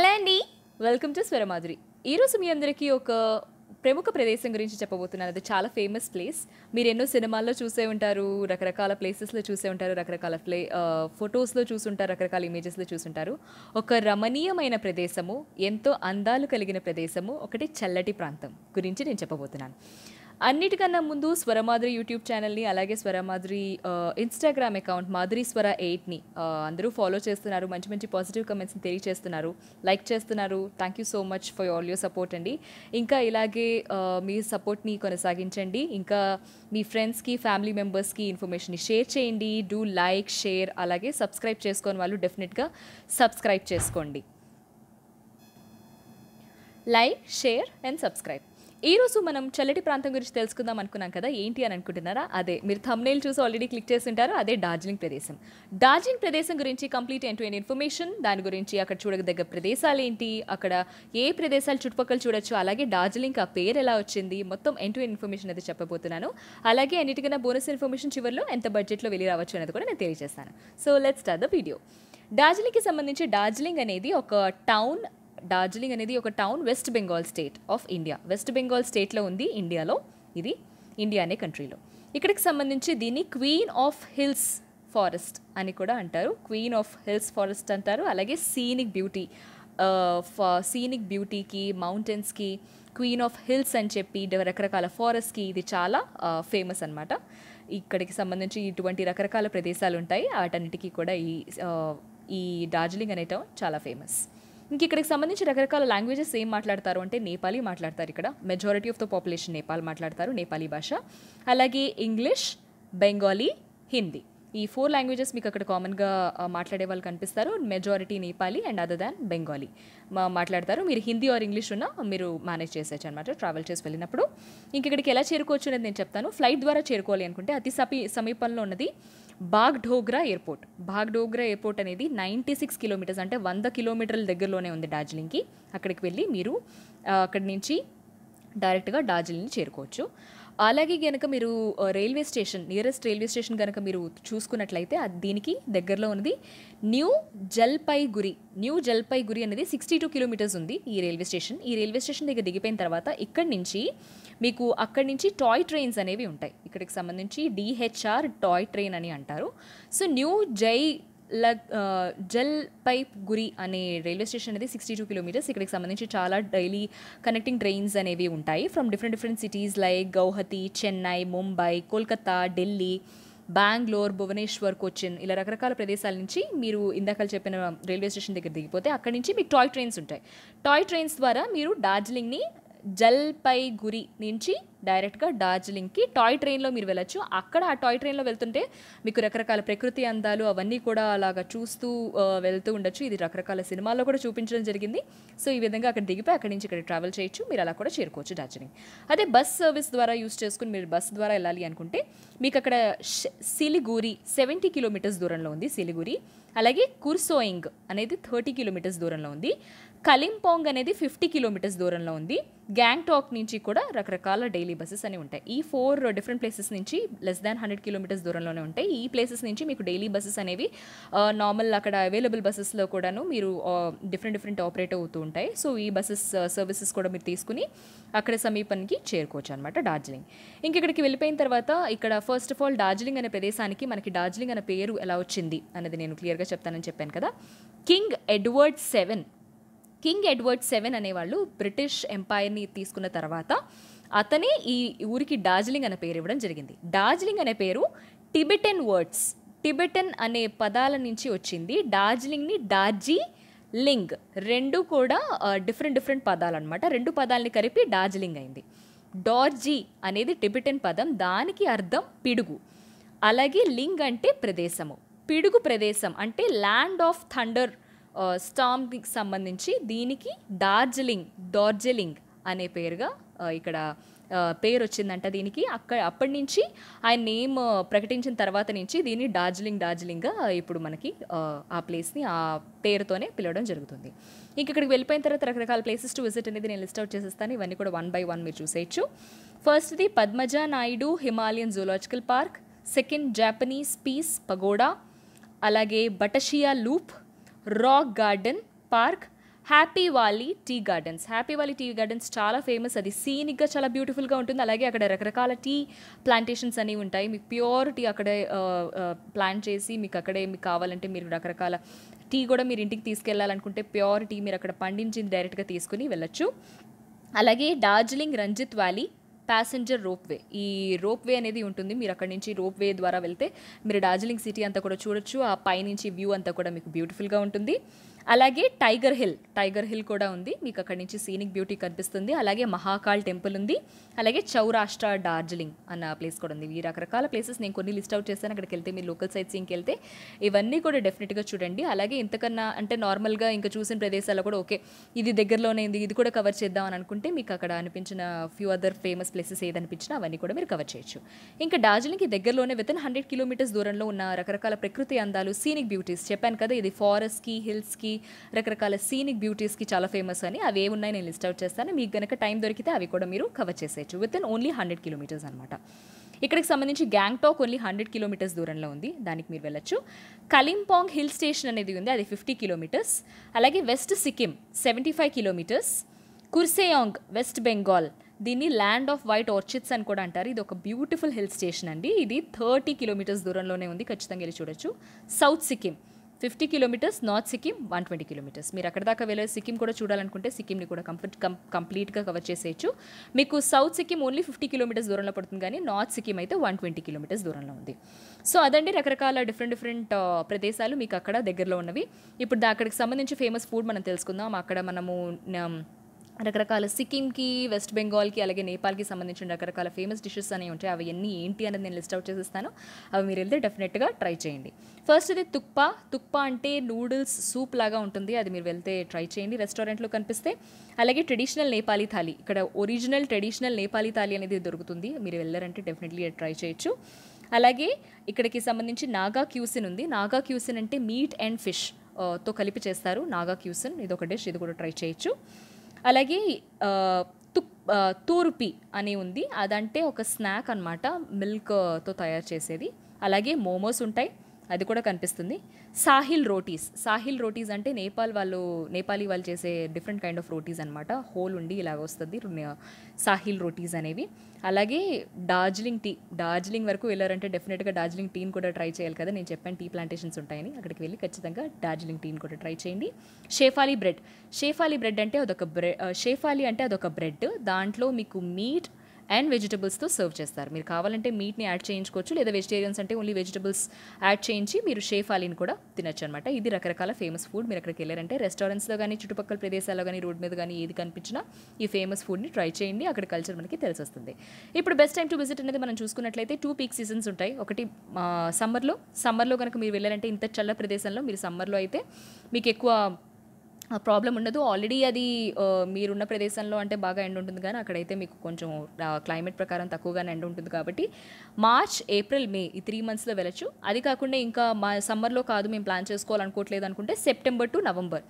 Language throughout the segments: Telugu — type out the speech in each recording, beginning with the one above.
హలో అండి వెల్కమ్ టు స్వరమాధురి ఈరోజు మీ అందరికీ ఒక ప్రముఖ ప్రదేశం గురించి చెప్పబోతున్నాను అది చాలా ఫేమస్ ప్లేస్ మీరు ఎన్నో సినిమాల్లో చూసే ఉంటారు రకరకాల ప్లేసెస్లో చూసే ఉంటారు రకరకాల ప్లే ఫొటోస్లో చూసుంటారు రకరకాల ఇమేజెస్లో చూసుంటారు ఒక రమణీయమైన ప్రదేశము ఎంతో అందాలు కలిగిన ప్రదేశము ఒకటి చల్లటి ప్రాంతం గురించి నేను చెప్పబోతున్నాను అన్నిటికన్నా ముందు స్వరమాధురి యూట్యూబ్ ఛానల్ని అలాగే స్వరమాధురి ఇన్స్టాగ్రామ్ అకౌంట్ మాధురి స్వర ఎయిట్ని అందరూ ఫాలో చేస్తున్నారు మంచి మంచి పాజిటివ్ కమెంట్స్ని తెలియచేస్తున్నారు లైక్ చేస్తున్నారు thank you so much for all your support అండి ఇంకా ఇలాగే మీ సపోర్ట్ని కొనసాగించండి ఇంకా మీ ఫ్రెండ్స్కి ఫ్యామిలీ మెంబర్స్కి ఇన్ఫర్మేషన్ని షేర్ చేయండి డూ లైక్ షేర్ అలాగే సబ్స్క్రైబ్ చేసుకోని వాళ్ళు డెఫినెట్గా సబ్స్క్రైబ్ చేసుకోండి లైక్ షేర్ అండ్ సబ్స్క్రైబ్ ఈరోజు మనం చల్లటి ప్రాంతం గురించి తెలుసుకుందాం అనుకున్నాం కదా ఏంటి అని అనుకుంటున్నారా అదే మీరు థమ్నేల్ చూసి ఆల్రెడీ క్లిక్ చేస్తుంటారు అదే డార్జిలింగ్ ప్రదేశం డార్జిలింగ్ ప్రదేశం గురించి కంప్లీట్ ఎంటు టు ఇన్ఫర్మేషన్ దాని గురించి అక్కడ చూడదగ్గ ప్రదేశాలు ఏంటి అక్కడ ఏ ప్రదేశాలు చుట్టుపక్కల చూడొచ్చు అలాగే డార్జిలింగ్ ఆ పేరు ఎలా వచ్చింది మొత్తం ఎంటు టు ఇన్ఫర్మేషన్ అయితే చెప్పబోతున్నాను అలాగే అన్నిటికన్నా బోనస్ ఇన్ఫర్మేషన్ చివరిలో ఎంత బడ్జెట్లో వెళ్ళి రావచ్చు అనేది కూడా నేను తెలియజేస్తాను so let's start the video డార్జిలింగ్కి సంబంధించి డార్జిలింగ్ అనేది ఒక టౌన్ డార్జిలింగ్ అనేది ఒక town West Bengal state of India West Bengal స్టేట్లో ఉంది ఇండియాలో ఇది ఇండియా అనే కంట్రీలో ఇక్కడికి సంబంధించి దీన్ని క్వీన్ ఆఫ్ హిల్స్ ఫారెస్ట్ అని కూడా అంటారు క్వీన్ ఆఫ్ హిల్స్ ఫారెస్ట్ అంటారు అలాగే సీనిక్ బ్యూటీ సీనిక్ బ్యూటీకి మౌంటైన్స్కి క్వీన్ ఆఫ్ హిల్స్ అని చెప్పి రకరకాల ఫారెస్ట్కి ఇది చాలా ఫేమస్ అనమాట ఇక్కడికి సంబంధించి ఇటువంటి రకరకాల ప్రదేశాలు ఉంటాయి వాటన్నిటికీ కూడా ఈ ఈ డార్జిలింగ్ అనే టౌన్ చాలా ఫేమస్ ఇంక ఇక్కడికి సంబంధించి రకరకాల లాంగ్వేజెస్ ఏం మాట్లాడతారు అంటే నేపాలీ మాట్లాడతారు ఇక్కడ majority of the population Nepal మాట్లాడతారు నేపాలీ భాష అలాగే ఇంగ్లీష్ బెంగాలీ హిందీ ఈ ఫోర్ లాంగ్వేజెస్ మీకు అక్కడ కామన్గా మాట్లాడే వాళ్ళు కనిపిస్తారు majority Nepali and other than Bengali మాట్లాడతారు మీరు హిందీ ఆర్ ఇంగ్లీష్ ఉన్నా మీరు మేనేజ్ చేసేచ్చు అనమాట ట్రావెల్ చేసి వెళ్ళినప్పుడు ఇంక ఇక్కడికి ఎలా చేరుకోవచ్చు అనేది నేను చెప్తాను ఫ్లైట్ ద్వారా చేరుకోవాలి అనుకుంటే అతి సమీపంలో ఉన్నది బాగ్డోగ్రా ఎయిర్పోర్ట్ బాగ్డోగ్రా ఎయిర్పోర్ట్ అనేది నైంటీ సిక్స్ కిలోమీటర్స్ అంటే వంద కిలోమీటర్ల దగ్గరలోనే ఉంది డార్జిలింగ్కి అక్కడికి వెళ్ళి మీరు అక్కడి నుంచి డైరెక్ట్గా డార్జిలింగ్ చేరుకోవచ్చు అలాగే కనుక మీరు railway station nearest railway station కనుక మీరు చూసుకున్నట్లయితే దీనికి దగ్గరలో ఉన్నది న్యూ జల్పైగురి న్యూ జల్పైగురి అనేది సిక్స్టీ టూ కిలోమీటర్స్ ఉంది ఈ రైల్వే స్టేషన్ ఈ రైల్వే స్టేషన్ దగ్గర దిగిపోయిన తర్వాత ఇక్కడి నుంచి మీకు అక్కడి నుంచి టాయ్ ట్రైన్స్ అనేవి ఉంటాయి ఇక్కడికి సంబంధించి డిహెచ్ఆర్ టాయ్ ట్రైన్ అని అంటారు సో న్యూ జై జల్ పైప్ గురి అనే రైల్వే స్టేషన్ అనేది సిక్స్టీ టూ కిలోమీటర్స్ ఇక్కడికి సంబంధించి చాలా డైలీ కనెక్టింగ్ ట్రైన్స్ అనేవి ఉంటాయి from different different cities like Guwahati Chennai Mumbai Kolkata Delhi Bengaluru Bhubaneswar Cochin ఇలా రకరకాల ప్రదేశాల నుంచి మీరు ఇందాక చెప్పిన రైల్వే స్టేషన్ దగ్గర దిగిపోతే అక్కడి నుంచి మీకు టాయ్ ట్రైన్స్ ఉంటాయి టాయ్ ట్రైన్స్ ద్వారా మీరు డార్జిలింగ్ని జల్పైగురి నుంచి డైరెక్ట్గా డార్జిలింగ్కి టాయ్ ట్రైన్లో మీరు వెళ్ళచ్చు అక్కడ ఆ టాయ్ ట్రైన్లో వెళ్తుంటే మీకు రకరకాల ప్రకృతి అందాలు అవన్నీ కూడా అలాగా చూస్తూ వెళ్తూ ఉండొచ్చు ఇది రకరకాల సినిమాల్లో కూడా చూపించడం జరిగింది సో ఈ విధంగా అక్కడ దిగిపోయి అక్కడి నుంచి ఇక్కడ ట్రావెల్ చేయొచ్చు మీరు అలా కూడా చేరుకోవచ్చు డార్జిలింగ్ అదే బస్ సర్వీస్ ద్వారా యూస్ చేసుకుని మీరు బస్ ద్వారా వెళ్ళాలి అనుకుంటే మీకు అక్కడ సిలిగూరి సెవెంటీ కిలోమీటర్స్ దూరంలో ఉంది సిలిగూరి అలాగే కుర్సోయింగ్ అనేది థర్టీ కిలోమీటర్స్ దూరంలో ఉంది కలింపోంగ్ అనేది ఫిఫ్టీ కిలోమీటర్స్ దూరంలో ఉంది గ్యాంగ్టాక్ నుంచి కూడా రకరకాల డైలీ డైలీ బస్సెస్ అని ఉంటాయి ఈ ఫోర్ డిఫరెంట్ ప్లేసెస్ నుంచి లెస్ దాన్ హండ్రెడ్ కిలోమీటర్స్ దూరంలోనే ఉంటాయి ఈ ప్లేసెస్ నుంచి మీకు డైలీ బస్సెస్ అనేవి నార్మల్ అక్కడ అవైలబుల్ బస్సెస్లో కూడాను మీరు డిఫరెంట్ డిఫరెంట్ ఆపరేట్ అవుతూ ఉంటాయి సో ఈ బస్సెస్ సర్వీసెస్ కూడా మీరు తీసుకుని అక్కడ సమీపానికి చేరుకోవచ్చు అనమాట డార్జిలింగ్ ఇంక ఇక్కడికి వెళ్ళిపోయిన తర్వాత ఇక్కడ ఫస్ట్ ఆఫ్ ఆల్ డార్జిలింగ్ అనే ప్రదేశానికి మనకి డార్జిలింగ్ అనే పేరు ఎలా వచ్చింది అనేది నేను క్లియర్గా చెప్తానని చెప్పాను కదా king Edward seven king Edward seven అనేవాళ్ళు బ్రిటిష్ ఎంపైర్ని తీసుకున్న తర్వాత అతనే ఈ ఊరికి డార్జిలింగ్ అనే పేరు ఇవ్వడం జరిగింది డార్జిలింగ్ అనే పేరు టిబెటన్ వర్డ్స్ టిబెటన్ అనే పదాల నుంచి వచ్చింది డార్జిలింగ్ని డార్జీ లింగ్ రెండు కూడా డిఫరెంట్ డిఫరెంట్ పదాలు అనమాట రెండు పదాలని కలిపి డార్జిలింగ్ అయింది డార్జీ అనేది టిబెటన్ పదం దానికి అర్థం పిడుగు అలాగే లింగ్ అంటే ప్రదేశము పిడుగు ప్రదేశం అంటే ల్యాండ్ ఆఫ్ థండర్ స్టాంప్కి సంబంధించి దీనికి డార్జిలింగ్ డార్జిలింగ్ అనే పేరుగా ఇక్కడ పేరు వచ్చిందంట దీనికి అక్కడ అప్పటి నుంచి ఆయన నేమ్ ప్రకటించిన తర్వాత నుంచి దీన్ని డార్జిలింగ్ డార్జిలింగ్గా ఇప్పుడు మనకి ఆ ప్లేస్ని ఆ పేరుతోనే పిలవడం జరుగుతుంది ఇంక ఇక్కడికి వెళ్ళిపోయిన తర్వాత రకరకాల ప్లేసెస్ టు విజిట్ అనేది నేను లిస్ట్ అవుట్ చేసేస్తాను ఇవన్నీ కూడా వన్ బై వన్ మీరు చూసేయచ్చు ఫస్ట్ది Padmaja Naidu Himalayan zoological park second Japanese peace pagoda అలాగే Batasia loop rock garden park happy valley tea gardens happy valley tea gardens చాలా ఫేమస్ అది సీనిక్గా చాలా బ్యూటిఫుల్గా ఉంటుంది అలాగే అక్కడ రకరకాల టీ ప్లాంటేషన్స్ అనేవి ఉంటాయి మీకు ప్యూర్ టీ అక్కడే ప్లాంట్ చేసి మీకు అక్కడే మీకు కావాలంటే మీరు రకరకాల టీ కూడా మీరు ఇంటికి తీసుకెళ్ళాలనుకుంటే ప్యూర్ టీ మీరు అక్కడ పండించింది డైరెక్ట్గా తీసుకుని వెళ్ళొచ్చు అలాగే Darjeeling Rangeet valley passenger ropeway ఈ రోప్ వే అనేది ఉంటుంది మీరు అక్కడి నుంచి రోప్ వే ద్వారా వెళ్తే మీరు డార్జిలింగ్ సిటీ అంతా కూడా చూడొచ్చు ఆ పైనుంచి వ్యూ అంతా కూడా మీకు బ్యూటిఫుల్గా ఉంటుంది అలాగే టైగర్ హిల్ టైగర్ హిల్ కూడా ఉంది మీకు అక్కడి నుంచి సీనిక్ బ్యూటీ కనిపిస్తుంది అలాగే మహాకాల్ టెంపుల్ ఉంది అలాగే చౌరాష్ట్ర డార్జిలింగ్ అన్న ప్లేస్ కూడా ఉంది ఈ రకరకాల ప్లేసెస్ నేను కొన్ని లిస్ట్ అవుట్ చేస్తాను అక్కడికి వెళ్తే మీరు లోకల్ సైట్ సీన్కి వెళ్తే ఇవన్నీ కూడా డెఫినెట్గా చూడండి అలాగే ఇంతకన్నా అంటే నార్మల్గా ఇంకా చూసిన ప్రదేశాల్లో కూడా ఓకే ఇది దగ్గరలోనే ఉంది ఇది కూడా కవర్ చేద్దాం అని అనుకుంటే మీకు అక్కడ అనిపించిన ఫ్యూ అదర్ ఫేమస్ ప్లేసెస్ ఏదనిపించినా అవన్నీ కూడా మీరు కవర్ చేయొచ్చు ఇంకా డార్జిలింగ్కి దగ్గరలోనే వితిన్ హండ్రెడ్ కిలోమీటర్స్ దూరంలో ఉన్న రకరకాల ప్రకృతి అందాలు సీనిక్ బ్యూటీస్ చెప్పాను కదా ఇది ఫారెస్ట్కి హిల్స్కి రకరకాల సీనిక్ బ్యూటీస్కి చాలా ఫేమస్ అని అవి ఏమున్నాయి నేను లిస్ట్ అవుట్ చేస్తాను మీకు కనుక టైం దొరికితే అవి కూడా మీరు కవర్ చేసేయచ్చు within only hundred kilometers అనమాట ఇక్కడికి సంబంధించి గ్యాంగ్టాక్ ఓన్లీ హండ్రెడ్ కిలోమీటర్స్ దూరంలో ఉంది దానికి మీరు వెళ్ళొచ్చు కలింపాంగ్ హిల్ స్టేషన్ అనేది ఉంది అది ఫిఫ్టీ కిలోమీటర్స్ అలాగే West Sikkim seventy five kilometers Kurseong West Bengal దీన్ని ల్యాండ్ ఆఫ్ వైట్ ఆర్చిడ్స్ అని కూడా అంటారు ఇది ఒక బ్యూటిఫుల్ హిల్ స్టేషన్ అండి ఇది థర్టీ కిలోమీటర్స్ దూరంలోనే ఉంది ఖచ్చితంగా వెళ్ళి చూడొచ్చు South Sikkim fifty kilometers North Sikkim one twenty kilometers మీరు అక్కడ దాకా వెళ్ళే సిక్కిం కూడా చూడాలనుకుంటే సిక్కింని కూడా కంప్లీట్ కంప్లీట్గా కవర్ చేసేయచ్చు మీకు South Sikkim only fifty kilometers దూరంలో పడుతుంది కానీ నార్త్ సిక్కిం అయితే వన్ ట్వంటీ కిలోమీటర్స్ దూరంలో ఉంది సో అదండి రకరకాల డిఫరెంట్ డిఫరెంట్ ప్రదేశాలు మీకు అక్కడ దగ్గరలో ఉన్నవి ఇప్పుడు అక్కడికి సంబంధించి ఫేమస్ ఫుడ్ మనం తెలుసుకుందాం అక్కడ మనము రకరకాల సిక్కింకి వెస్ట్ బెంగాల్కి అలాగే నేపాల్కి సంబంధించిన రకరకాల ఫేమస్ డిషెస్ అనేవి ఉంటాయి అవి ఎన్ని ఏంటి అనేది నేను లిస్ట్ అవుట్ చేసిస్తాను అవి మీరు వెళ్తే డెఫినెట్గా ట్రై చేయండి ఫస్ట్ ఇది తుక్పా తుక్పా అంటే నూడిల్స్ సూప్ లాగా ఉంటుంది అది మీరు వెళ్తే ట్రై చేయండి రెస్టారెంట్లో కనిపిస్తే అలాగే ట్రెడిషనల్ నేపాలీ థాలి ఇక్కడ ఒరిజినల్ ట్రెడిషనల్ నేపాలీ థాలి అనేది దొరుకుతుంది మీరు వెళ్ళారంటే డెఫినెట్లీ ట్రై చేయొచ్చు అలాగే ఇక్కడికి సంబంధించి నాగా క్యూసిన్ ఉంది నాగా క్యూసిన్ అంటే మీట్ అండ్ ఫిష్ తో కలిపి చేస్తారు నాగా క్యూసిన్ ఇది ఒక డిష్ ఇది కూడా ట్రై చేయొచ్చు అలాగే తూర్పి అని ఉంది అదంటే ఒక స్నాక్ అనమాట మిల్క్తో తయారు చేసేది అలాగే మోమోస్ ఉంటాయి అది కూడా కనిపిస్తుంది సాహిల్ రోటీస్ సాహిల్ రోటీస్ అంటే నేపాల్ వాళ్ళు నేపాలీ వాళ్ళు చేసే డిఫరెంట్ కైండ్ ఆఫ్ రోటీస్ అనమాట హోల్ ఉండి ఇలాగ వస్తుంది సాహిల్ రోటీస్ అనేవి అలాగే డార్జిలింగ్ టీ డార్జిలింగ్ వరకు వెళ్ళారంటే డెఫినెట్గా డార్జిలింగ్ టీని కూడా ట్రై చేయాలి కదా నేను చెప్పాను టీ ప్లాంటేషన్స్ ఉంటాయని అక్కడికి వెళ్ళి ఖచ్చితంగా డార్జిలింగ్ టీని కూడా ట్రై చేయండి షేఫాలీ బ్రెడ్ షేఫాలీ బ్రెడ్ అంటే అదొక బ్రెడ్ షేఫాలీ అంటే అదొక బ్రెడ్ దాంట్లో మీకు మీట్ అండ్ వెజిటబుల్స్తో సర్వ్ చేస్తారు మీరు కావాలంటే మీట్ని యాడ్ చేయించుకోవచ్చు లేదా వెజిటేరియన్స్ అంటే ఓన్లీ వెజిటబుల్స్ యాడ్ చేయించి మీరు షేఫ్ అలీని కూడా తినచ్చు అనమాట ఇది రకరకాల ఫేమస్ ఫుడ్ మీరు అక్కడికి వెళ్ళారంటే రెస్టారెంట్స్లో కానీ చుట్టుపక్కల ప్రదేశాల్లో కానీ రోడ్ మీద కానీ ఏది కనిపించినా ఈ ఫేమస్ ఫుడ్ని ట్రై చేయండి అక్కడ కల్చర్ మనకి తెలిసి వస్తుంది ఇప్పుడు బెస్ట్ టైం టు విజిట్ అనేది మనం చూసుకున్నట్లయితే టూ పీక్ సీజన్స్ ఉంటాయి ఒకటి సమ్మర్లో సమ్మర్లో కనుక మీరు వెళ్ళారంటే ఇంత చల్ల ప్రదేశంలో మీరు సమ్మర్లో అయితే మీకు ఎక్కువ ప్రాబ్లం ఉండదు ఆల్రెడీ అది మీరున్న ప్రదేశంలో అంటే బాగా ఎండ్ ఉంటుంది కానీ అక్కడైతే మీకు కొంచెం క్లైమేట్ ప్రకారం తక్కువగానే ఎండ్ ఉంటుంది కాబట్టి మార్చ్ ఏప్రిల్ మే ఈ త్రీ మంత్స్లో వెళ్ళచ్చు అది కాకుండా ఇంకా మా సమ్మర్లో కాదు మేము ప్లాన్ చేసుకోవాలనుకోవట్లేదు అనుకుంటే September to November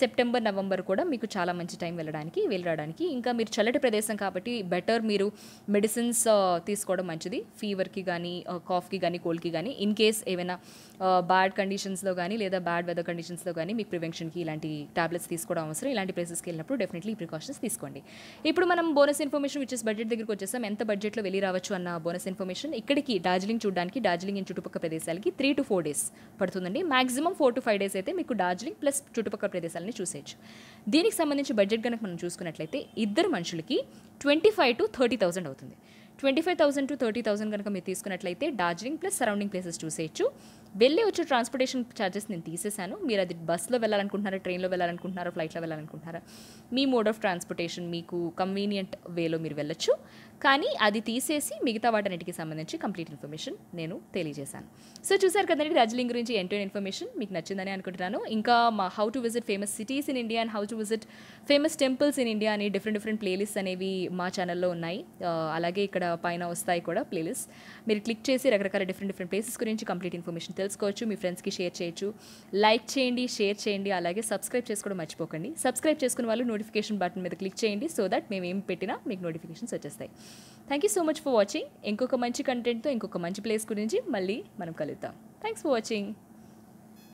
September November కూడా మీకు చాలా మంచి టైం వెళ్ళడానికి వెళ్ళడానికి ఇంకా మీరు చల్లటి ప్రదేశం కాబట్టి బెటర్ మీరు మెడిసిన్స్ తీసుకోవడం మంచిది ఫీవర్కి కానీ కాఫ్కి కానీ కోల్డ్కి కానీ ఇన్ కేస్ ఏమైనా బ్యాడ్ కండిషన్స్లో కానీ లేదా బ్యాడ్ వెదర్ కండిషన్స్లో కానీ మీకు ప్రివెన్షన్కి ఇలాంటి టాబ్లెట్స్ తీసుకోవడం అవసరం ఇలాంటి ప్లేసెస్కి వెళ్ళినప్పుడు డెఫినెట్లీ ప్రికాషన్స్ తీసుకోండి ఇప్పుడు మనం bonus information which is budget దగ్గరికి వచ్చేసాం ఎంత బడ్జెట్లో వెళ్ళి రావచ్చు అన్న బోనస్ ఇన్ఫర్మేషన్ ఇక్కడికి డార్జిలింగ్ చూడడానికి డార్జిలింగ్ చుట్టుపక్కల ప్రదేశాలకి త్రీ టు ఫోర్ డేస్ పడుతుందండి maximum four to five days అయితే మీకు డార్జిలింగ్ ప్లస్ చుట్టుపక్కల ప్రదేశాలు ఛానల్ని చూసేయచ్చు దీనికి సంబంధించి బడ్జెట్ కనుక మనం చూసుకున్నట్లయితే ఇద్దరు మనుషులకి twenty five to thirty thousand అవుతుంది twenty five thousand to thirty thousand కనుక మీరు తీసుకున్నట్లయితే డార్జిలింగ్ ప్లస్ సరౌండింగ్ ప్లేసెస్ చూసేయచ్చు వెళ్ళి వచ్చే ట్రాన్స్పోర్టేషన్ ఛార్జెస్ నేను తీసేశాను మీరు అది బస్లో వెళ్ళాలనుకుంటున్నారా ట్రైన్లో వెళ్ళాలనుకుంటున్నారా ఫ్లైట్లో వెళ్ళాలనుకుంటున్నారా మీ మోడ్ ఆఫ్ ట్రాన్స్పోర్టేషన్ మీకు కన్వీనియంట్ వేలో మీరు వెళ్ళొచ్చు కానీ అది తీసేసి మిగతా వాటన్నిటికి సంబంధించి కంప్లీట్ ఇన్ఫర్మేషన్ నేను తెలియజేశాను సో చూసారు కదండి రాజలింగ్ గురించి ఎంటో ఇన్ఫర్మేషన్ మీకు నచ్చిందని అనుకుంటున్నాను ఇంకా మా how to visit famous cities in India and how to visit famous temples in India అని డిఫరెంట్ డిఫరెంట్ ప్లేలిస్ట్ అనేవి మా ఛానల్లో ఉన్నాయి uh, అలాగే ఇక్కడ పైన వస్తాయి కూడా ప్లేలిస్ట్ మీరు క్లిక్ చేసి రకరకాల డిఫరెంట్ డిఫరెంట్ ప్లేసెస్ గురించి కంప్లీట్ ఇన్ఫర్మేషన్ తెలుసుకోవచ్చు మీ ఫ్రెండ్స్కి షేర్ చేయొచ్చు లైక్ చేయండి షేర్ చేయండి అలాగే సబ్స్క్రైబ్ చేసుకోవడం మర్చిపోకండి సబ్స్క్రైబ్ చేసుకున్న వాళ్ళు నోటిఫికేషన్ బటన్ మీద క్లిక్ చేయండి సో దట్ మేము ఏం పెట్టినా మీకు నోటిఫికేషన్స్ వచ్చేస్తాయి thank you so much for watching ఇంకొక మంచి కంటెంట్తో ఇంకొక మంచి ప్లేస్ గురించి మళ్ళీ మనం కలుద్దాం థ్యాంక్స్ ఫర్ వాచింగ్